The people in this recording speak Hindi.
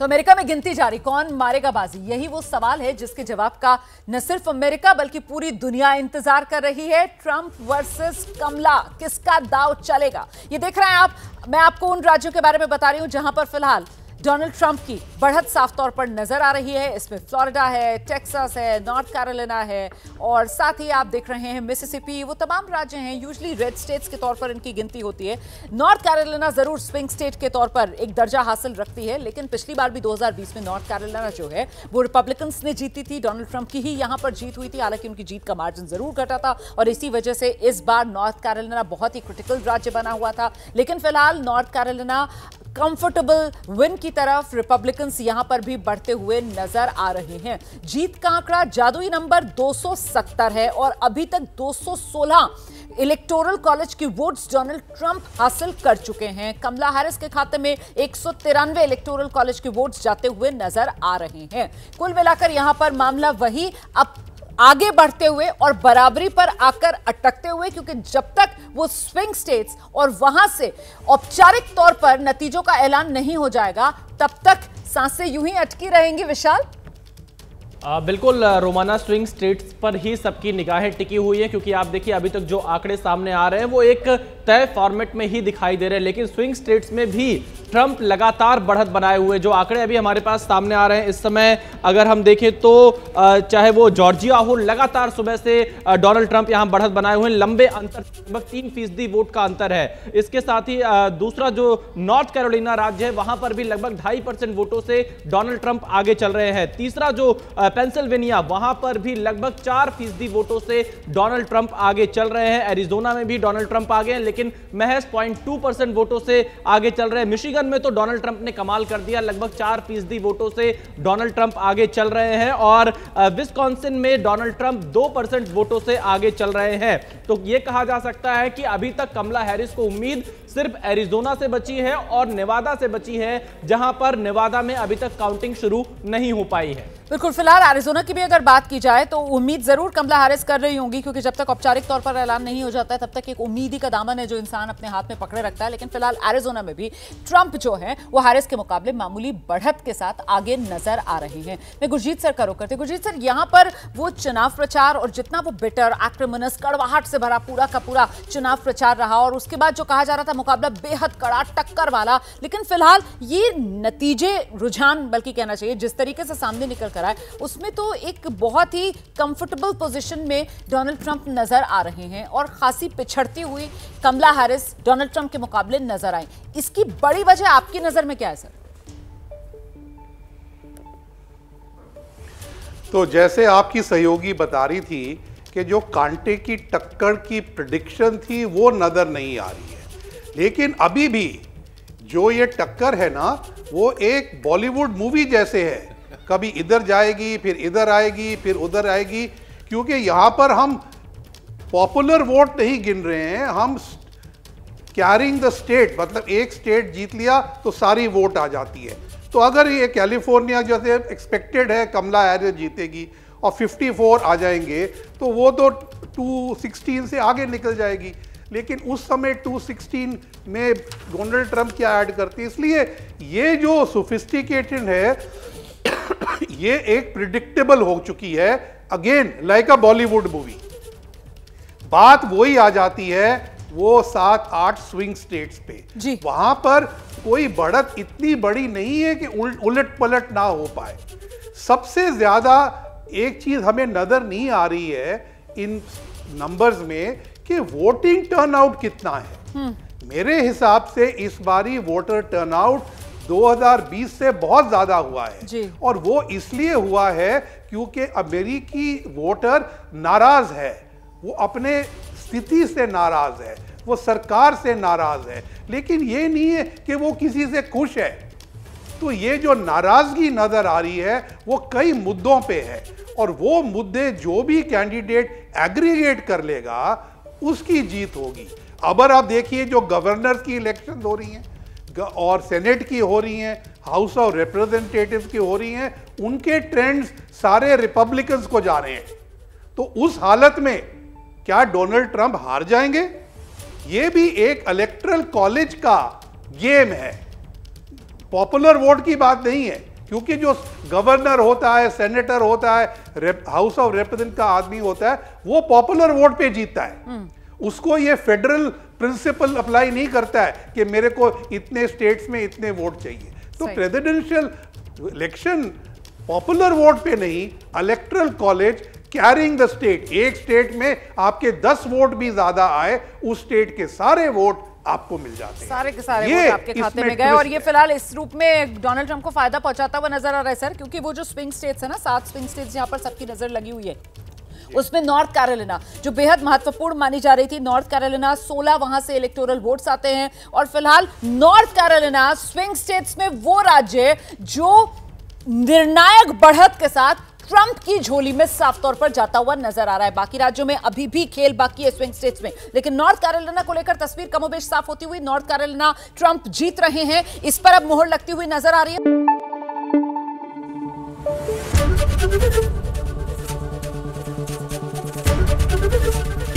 तो अमेरिका में गिनती जारी कौन मारेगा बाजी यही वो सवाल है जिसके जवाब का न सिर्फ अमेरिका बल्कि पूरी दुनिया इंतजार कर रही है ट्रंप वर्सेस कमला किसका दाव चलेगा ये देख रहे हैं आप मैं आपको उन राज्यों के बारे में बता रही हूं जहां पर फिलहाल डोनाल्ड ट्रंप की बढ़त साफ तौर पर नजर आ रही है इसमें फ्लोरिडा है टेक्सास है नॉर्थ कैरोलिना है और साथ ही आप देख रहे हैं मिसिसिपी वो तमाम राज्य हैं यूजली रेड स्टेट्स के तौर पर इनकी गिनती होती है नॉर्थ कैरोलिना जरूर स्विंग स्टेट के तौर पर एक दर्जा हासिल रखती है लेकिन पिछली बार भी दो में नॉर्थ कैरोलिना जो है वो रिपब्लिकन्स ने जीती थी डोनाल्ड ट्रंप की ही यहाँ पर जीत हुई थी हालांकि उनकी जीत का मार्जिन जरूर घटा था और इसी वजह से इस बार नॉर्थ कैरोलिना बहुत ही क्रिटिकल राज्य बना हुआ था लेकिन फिलहाल नॉर्थ कैरोलिना कंफर्टेबल विन की तरफ रिपब्लिकन्स यहां पर भी बढ़ते हुए नजर आ रहे हैं जीत का आंकड़ा जादुई नंबर 270 है और अभी तक 216 इलेक्टोरल कॉलेज की वोट्स डोनाल्ड ट्रंप हासिल कर चुके हैं कमला हैरिस के खाते में एक इलेक्टोरल कॉलेज के वोट्स जाते हुए नजर आ रहे हैं कुल मिलाकर यहां पर मामला वही अब आगे बढ़ते हुए और बराबरी पर आकर अटकते हुए क्योंकि जब तक वो स्विंग स्टेट्स और वहां से औपचारिक तौर पर नतीजों का ऐलान नहीं हो जाएगा तब तक सांसें यूं ही अटकी रहेंगी विशाल आ, बिल्कुल रोमाना स्विंग स्टेट्स पर ही सबकी निगाहें टिकी हुई है क्योंकि आप देखिए अभी तक जो आंकड़े सामने आ रहे हैं वो एक तय फॉर्मेट में ही दिखाई दे रहे हैं लेकिन स्विंग स्टेट्स में भी ट्रंप लगातार बढ़त बनाए हुए जो आंकड़े अभी हमारे पास सामने आ रहे हैं इस समय अगर हम देखें तो चाहे वो जॉर्जिया हो लगातार सुबह से डोनाल्ड ट्रंप यहाँ बढ़त बनाए हुए लंबे अंतर लगभग तीन फीसदी वोट का अंतर है इसके साथ ही दूसरा जो नॉर्थ कैरोलिना राज्य है वहां पर भी लगभग ढाई परसेंट वोटों से डोनाल्ड ट्रंप आगे चल रहे हैं तीसरा जो पेंसिल्वेनिया वहां पर भी लगभग चार फीसदी वोटों से डोनाल्ड ट्रंप आगे चल रहे हैं एरिजोना में भी डोनाल्ड ट्रंप आगे हैं लेकिन महज पॉइंट वोटों से आगे चल रहे हैं मिशिगन मिशिगन में तो डोनाल्ड ट्रंप ने कमाल कर दिया लगभग चार फीसदी वोटों से डोनाल्ड ट्रंप आगे चल रहे हैं और विस्कॉन्सिन में डोनाल्ड ट्रंप दो परसेंट वोटों से आगे चल रहे हैं तो ये कहा जा सकता है कि अभी तक कमला हैरिस को उम्मीद सिर्फ एरिजोना से बची है और नेवादा से बची है जहां पर नेवादा में अभी तक काउंटिंग शुरू नहीं हो पाई है बिल्कुल फिलहाल एरिजोना की भी अगर बात की जाए तो उम्मीद जरूर कमला हारिस कर रही होंगी क्योंकि जब तक औपचारिक तौर पर ऐलान नहीं हो जाता है तब तक एक उम्मीद ही का दामन है जो इंसान अपने हाथ में पकड़े रखता है लेकिन फिलहाल एरिजोना में भी ट्रंप जो है वो हारिस के मुकाबले मामूली बढ़त के साथ आगे नजर आ रहे हैं मैं गुरजीत सर का रुख करती गुरजीत सर यहाँ पर वो चुनाव प्रचार और जितना वो बिटर आक्रमणस कड़वाहट से भरा पूरा का पूरा चुनाव प्रचार रहा और उसके बाद जो कहा जा रहा था मुकाबला बेहद कड़ा टक्कर वाला लेकिन फिलहाल ये नतीजे रुझान बल्कि कहना चाहिए जिस तरीके से सामने निकल कराए उसमें तो एक बहुत ही कंफर्टेबल पोजीशन में डोनाल्ड ट्रंप नज़र आ रहे हैं और खासी पिछड़ती हुई कमला हैरिस डोनाल्ड ट्रंप के मुकाबले नज़र आई इसकी बड़ी वजह आपकी नज़र में क्या है सर तो जैसे आपकी सहयोगी बता रही थी कि जो कांटे की टक्कर की प्रडिक्शन थी वो नज़र नहीं आ रही है लेकिन अभी भी जो ये टक्कर है ना वो एक बॉलीवुड मूवी जैसे है कभी इधर जाएगी फिर इधर आएगी फिर उधर आएगी क्योंकि यहाँ पर हम पॉपुलर वोट नहीं गिन रहे हैं हम कैरिंग द स्टेट मतलब एक स्टेट जीत लिया तो सारी वोट आ जाती है तो अगर ये कैलिफोर्निया जैसे एक्सपेक्टेड है कमला हैरिस जीतेगी और 54 आ जाएंगे तो वो तो 216 से आगे निकल जाएगी लेकिन उस समय 216 में डोनाल्ड ट्रंप क्या ऐड करती इसलिए ये जो सोफिस्टिकेटेड है ये एक प्रिडिक्टेबल हो चुकी है again like a Bollywood movie बात वही आ जाती है वो सात आठ स्विंग स्टेट्स पे जी। वहां पर कोई बढ़त इतनी बड़ी नहीं है कि उल, उलट पलट ना हो पाए सबसे ज्यादा एक चीज हमें नजर नहीं आ रही है इन नंबर्स में कि वोटिंग टर्नआउट कितना है हम्म। मेरे हिसाब से इस बारी वोटर टर्नआउट 2020 से बहुत ज्यादा हुआ है और वो इसलिए हुआ है क्योंकि अमेरिकी वोटर नाराज है वो अपने स्थिति से नाराज है वो सरकार से नाराज है लेकिन ये नहीं है कि वो किसी से खुश है तो ये जो नाराज़गी नज़र आ रही है वो कई मुद्दों पे है और वो मुद्दे जो भी कैंडिडेट एग्रीगेट कर लेगा उसकी जीत होगी अबर आप देखिए जो गवर्नर की इलेक्शन हो रही हैं और सेनेट की हो रही हैं हाउस ऑफ रिप्रेजेंटेटिव की हो रही हैं उनके ट्रेंड्स सारे रिपब्लिकन्स को जा रहे हैं तो उस हालत में क्या डोनाल्ड ट्रंप हार जाएंगे ये भी एक इलेक्ट्रल कॉलेज का गेम है पॉपुलर वोट की बात नहीं है क्योंकि जो गवर्नर होता है सेनेटर होता है हाउस ऑफ रिप्रेजेंट का आदमी होता है वो पॉपुलर वोट पे जीतता है हम्म। उसको ये फेडरल प्रिंसिपल अप्लाई नहीं करता है कि मेरे को इतने स्टेट्स में इतने वोट चाहिए तो प्रेसिडेंशियल इलेक्शन पॉपुलर वोट पे नहीं electoral college carrying the state एक स्टेट में आपके 10 वोट भी ज्यादा आए उस स्टेट के सारे वोट आपको मिल जाते हैं सारे के सारे वोट आपके खाते में गए और ये फिलहाल इस रूप में डोनाल्ड ट्रंप को फायदा पहुंचाता हुआ नजर आ रहा है सर क्योंकि वो जो स्विंग स्टेट्स है ना सात स्विंग स्टेट्स यहाँ पर सबकी नजर लगी हुई है उसमें नॉर्थ कैरोलिना जो बेहद महत्वपूर्ण मानी जा रही थी नॉर्थ कैरोलिना सोलह वहां से इलेक्टोरल वोट्स आते हैं और फिलहाल नॉर्थ कैरोलिना स्विंग स्टेट्स में वो राज्य जो निर्णायक बढ़त के साथ ट्रंप की झोली में साफ तौर पर जाता हुआ नजर आ रहा है बाकी राज्यों में अभी भी खेल बाकी है स्विंग स्टेट्स में लेकिन नॉर्थ कैरोलिना को लेकर तस्वीर कमोबेश साफ होती हुई नॉर्थ कैरोलिना ट्रंप जीत रहे हैं इस पर अब मोहर लगती हुई नजर आ रही है